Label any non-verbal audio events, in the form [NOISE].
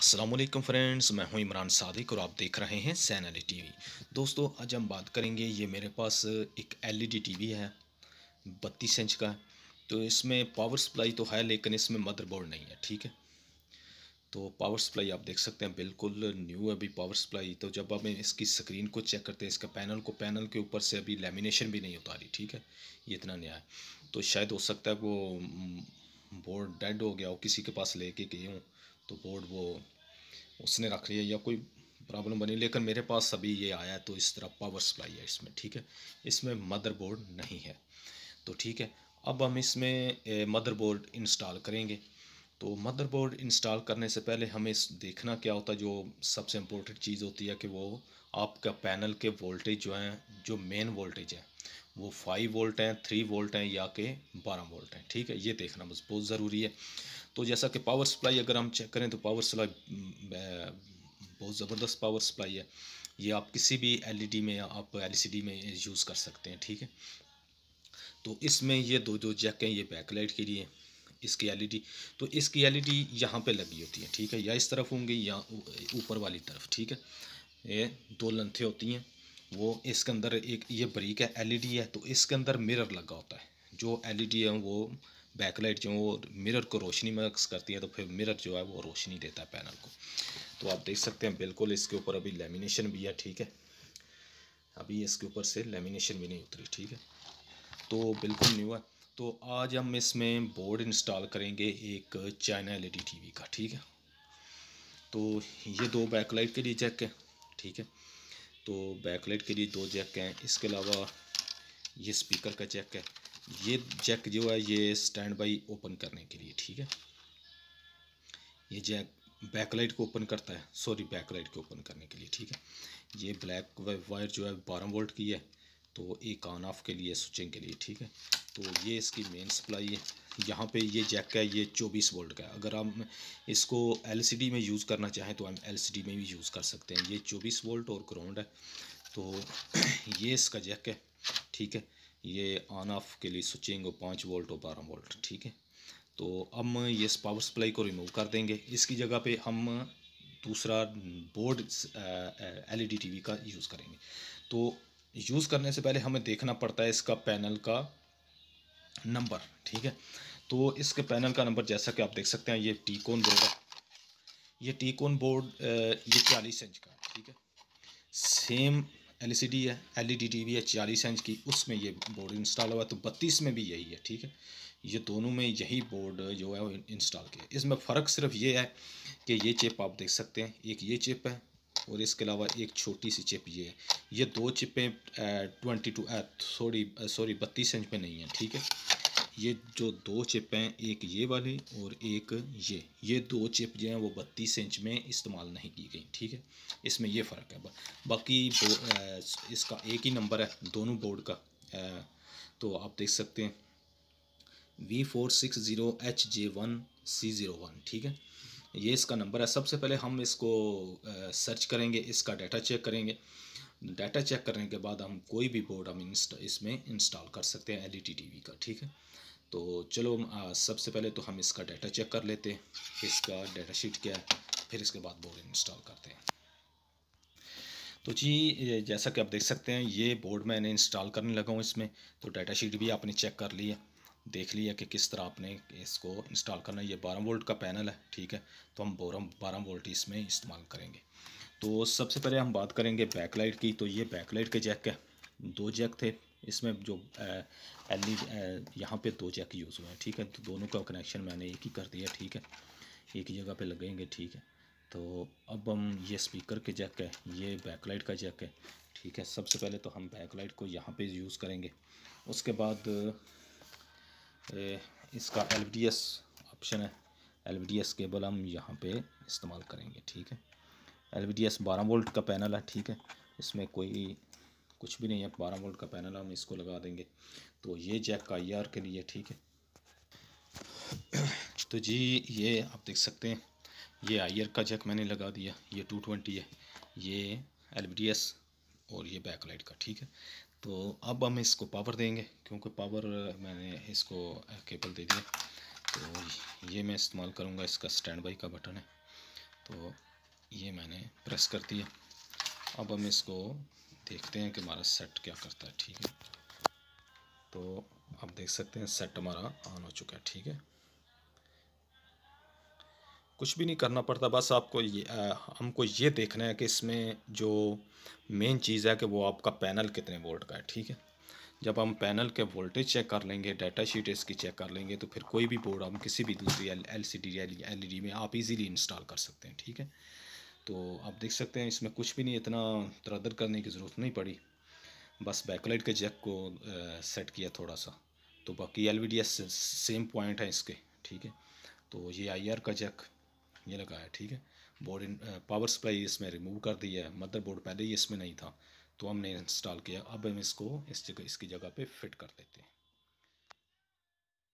Aslam friends मैं हूं इमरान सादिक और आप देख रहे हैं सैनली टीवी दोस्तों आज हम बात करेंगे ये मेरे पास एक एलईडी टीवी है बत्तीस इंच का तो इसमें पावर सप्लाई तो है लेकिन इसमें मदरबोर्ड नहीं है ठीक है तो पावर सप्लाई आप देख सकते हैं बिल्कुल न्यू है अभी पावर सप्लाई तो जब हमें इसकी स्क्रीन को चेक करते हैं इसका पैनल को पैनल के ऊपर से अभी लेमिनेशन भी नहीं उतारी ठीक है ये इतना नया है तो शायद हो सकता है वो हम्म, बोर्ड डेड हो गया हो किसी के पास लेके गए हों तो बोर्ड वो उसने रख लिया या कोई प्रॉब्लम बनी लेकिन मेरे पास अभी ये आया तो इस तरह पावर सप्लाई है इसमें ठीक है इसमें मदरबोर्ड नहीं है तो ठीक है अब हम इसमें मदरबोर्ड इंस्टॉल करेंगे तो मदरबोर्ड इंस्टॉल करने से पहले हमें देखना क्या होता है जो सबसे इम्पोर्टेंट चीज़ होती है कि वो आपका पैनल के वोल्टेज जो हैं जो मेन वोल्टेज है वो फाइव वोल्ट हैं थ्री वोल्ट हैं या के बारह वोल्ट हैं ठीक है ये देखना बस बहुत ज़रूरी है तो जैसा कि पावर सप्लाई अगर हम चेक करें तो पावर सप्लाई बहुत ज़बरदस्त पावर सप्लाई है ये आप किसी भी एल में या आप एल e में यूज़ कर सकते हैं ठीक है तो इसमें ये दो दो जैक हैं ये बैकलाइट के लिए इसकी एलईडी e तो इसकी एलईडी ई e यहाँ पर लगी होती है ठीक है या इस तरफ होंगी या ऊपर वाली तरफ ठीक है ये दो लंथे होती हैं वो इसके अंदर एक ये ब्रीक है एलईडी e है तो इसके अंदर मिरर लगा होता है जो एलईडी e है वो बैकलाइट जो वो मिरर को रोशनी में करती है तो फिर मिरर जो है वो रोशनी देता है पैनल को तो आप देख सकते हैं बिल्कुल इसके ऊपर अभी लेमिनेशन भी है ठीक है अभी इसके ऊपर से लेमिनेशन भी नहीं उतरी ठीक है तो बिल्कुल न्यू है तो आज हम इसमें बोर्ड इंस्टॉल करेंगे एक चाइना एल ई टीवी का ठीक है तो ये दो बैकलाइट के लिए चेक है ठीक है तो बैकलाइट के लिए दो जैक हैं इसके अलावा ये स्पीकर का जैक है ये जैक जो है ये स्टैंड बाई ओपन करने के लिए ठीक है ये जैक बैकलाइट को ओपन करता है सॉरी बैकलाइट को ओपन करने के लिए ठीक है ये ब्लैक वायर जो है बारह वोल्ट की है तो एक ऑन ऑफ के लिए स्विचिंग के लिए ठीक है तो ये इसकी मेन सप्लाई है यहाँ पे ये जैक का है ये 24 वोल्ट का है अगर हम इसको एलसीडी में यूज़ करना चाहें तो हम एलसीडी में भी यूज़ कर सकते हैं ये 24 वोल्ट और ग्राउंड है तो [CLEARS THROAT] ये इसका जैक है ठीक है ये ऑन ऑफ के लिए स्विचिंग और पाँच वोल्ट और बारह वोल्ट ठीक है तो हम ये पावर सप्लाई को रिमूव कर देंगे इसकी जगह पर हम दूसरा बोर्ड एलईडी टीवी का यूज़ करेंगे तो यूज़ करने से पहले हमें देखना पड़ता है इसका पैनल का नंबर ठीक है तो इसके पैनल का नंबर जैसा कि आप देख सकते हैं ये टी कोन बोर्ड है ये टी कोन बोर्ड ये चालीस इंच का ठीक है सेम एलसीडी e है एलईडी टीवी e है चालीस इंच की उसमें ये बोर्ड इंस्टॉल हुआ तो बत्तीस में भी यही है ठीक है ये दोनों में यही बोर्ड जो है वो इंस्टॉल किया इसमें फ़र्क सिर्फ ये है कि ये चिप आप देख सकते हैं एक ये चिप है और इसके अलावा एक छोटी सी चिप ये है ये दो चिपें ट्वेंटी टू सॉरी सॉरी बत्तीस इंच में नहीं है ठीक है ये जो दो चिप हैं एक ये वाली और एक ये ये दो चिप जो हैं वो बत्तीस इंच में इस्तेमाल नहीं की गई ठीक है इसमें ये फ़र्क है बाकी इसका एक ही नंबर है दोनों बोर्ड का आ, तो आप देख सकते हैं V four six zero H J one C zero one ठीक है ये इसका नंबर है सबसे पहले हम इसको सर्च करेंगे इसका डाटा चेक करेंगे डाटा चेक करने के बाद हम कोई भी बोर्ड हम इंस्टा इसमें इंस्टॉल कर सकते हैं एल ई टी का ठीक है तो चलो सबसे पहले तो हम इसका डाटा चेक कर लेते हैं इसका डाटा शीट क्या है फिर इसके बाद बोर्ड इंस्टॉल करते हैं तो जी जैसा कि आप देख सकते हैं ये बोर्ड मैंने इंस्टॉल करने लगा हूँ इसमें तो डाटा शीट भी आपने चेक कर लिया देख लिया कि किस तरह आपने इसको इंस्टॉल करना है ये बारह वोल्ट का पैनल है ठीक है तो हम बोरम बारह वोल्ट इसमें इस्तेमाल करेंगे तो सबसे पहले हम बात करेंगे बैकलाइट की तो ये बैकलाइट के जैक है दो जैक थे इसमें जो एल ई यहाँ पर दो जैक यूज़ हुए हैं ठीक है तो दोनों का कनेक्शन मैंने एक ही कर दिया ठीक है एक ही जगह पर लगेंगे ठीक है तो अब हम ये स्पीकर के जैक है ये बैकलाइट का जैक है ठीक है सबसे पहले तो हम बैकलाइट को यहाँ पे यूज़ करेंगे उसके बाद इसका एल ऑप्शन है एल केबल हम यहाँ पे इस्तेमाल करेंगे ठीक है एल वी बारह वोल्ट का पैनल है ठीक है इसमें कोई कुछ भी नहीं है 12 वोल्ट का पैनल हम इसको लगा देंगे तो ये जैक आई आर के लिए ठीक है [CLEARS THROAT] तो जी ये आप देख सकते हैं ये आई आर का जैक मैंने लगा दिया ये टू ट्वेंटी है ये एल और ये बैकलाइट का ठीक है तो अब हम इसको पावर देंगे क्योंकि पावर मैंने इसको केबल दे दिया तो ये मैं इस्तेमाल करूँगा इसका स्टैंड बाई का बटन है तो ये मैंने प्रेस कर दिया अब हम इसको देखते हैं कि हमारा सेट क्या करता है ठीक है तो आप देख सकते हैं सेट हमारा ऑन हो चुका है ठीक है कुछ भी नहीं करना पड़ता बस आपको ये आ, हमको ये देखना है कि इसमें जो मेन चीज़ है कि वो आपका पैनल कितने वोल्ट का है ठीक है जब हम पैनल के वोल्टेज चेक कर लेंगे डाटा शीट इसकी चेक कर लेंगे तो फिर कोई भी बोर्ड हम किसी भी दूसरी L C D L E में आप इजीली इंस्टॉल कर सकते हैं ठीक है तो आप देख सकते हैं इसमें कुछ भी नहीं इतना तरदर करने की ज़रूरत नहीं पड़ी बस बैकलाइट के जैक को आ, सेट किया थोड़ा सा तो बाकी एल सेम पॉइंट है इसके ठीक है तो ये आई का जैक ये लगा है ठीक है बोर्ड पावर सप्लाई इसमें रिमूव कर दिया है मदरबोर्ड पहले ही इसमें नहीं था तो हमने इंस्टॉल किया अब हम इसको इस जगह इसकी जगह पे फिट कर देते हैं